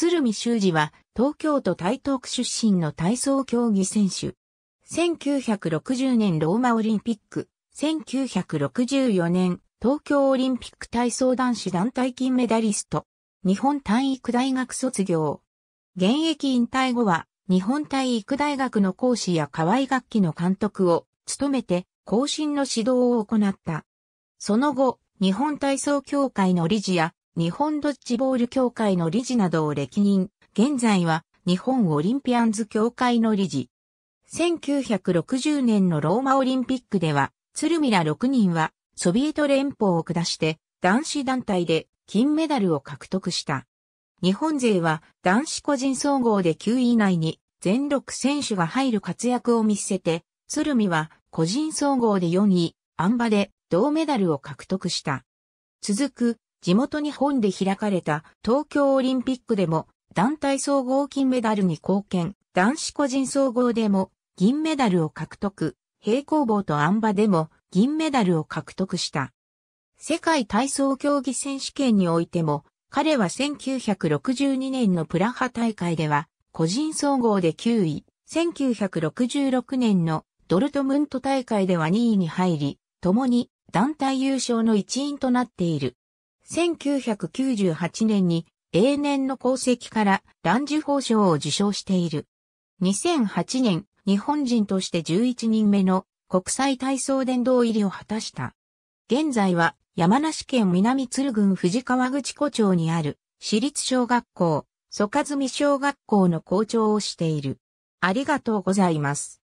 鶴見修二は東京都台東区出身の体操競技選手。1960年ローマオリンピック、1964年東京オリンピック体操男子団体金メダリスト、日本体育大学卒業。現役引退後は日本体育大学の講師や河合楽器の監督を務めて後進の指導を行った。その後、日本体操協会の理事や日本ドッジボール協会の理事などを歴任、現在は日本オリンピアンズ協会の理事。1960年のローマオリンピックでは、鶴見ら6人はソビエト連邦を下して男子団体で金メダルを獲得した。日本勢は男子個人総合で9位以内に全6選手が入る活躍を見せて、鶴見は個人総合で4位、あん馬で銅メダルを獲得した。続く地元日本で開かれた東京オリンピックでも団体総合金メダルに貢献、男子個人総合でも銀メダルを獲得、平行棒とあん馬でも銀メダルを獲得した。世界体操競技選手権においても、彼は1962年のプラハ大会では、個人総合で9位、1966年のドルトムント大会では2位に入り、共に団体優勝の一員となっている。1998年に永年の功績から乱受法賞を受賞している。2008年、日本人として11人目の国際体操殿堂入りを果たした。現在は山梨県南鶴郡藤川口湖町にある私立小学校、曽和美小学校の校長をしている。ありがとうございます。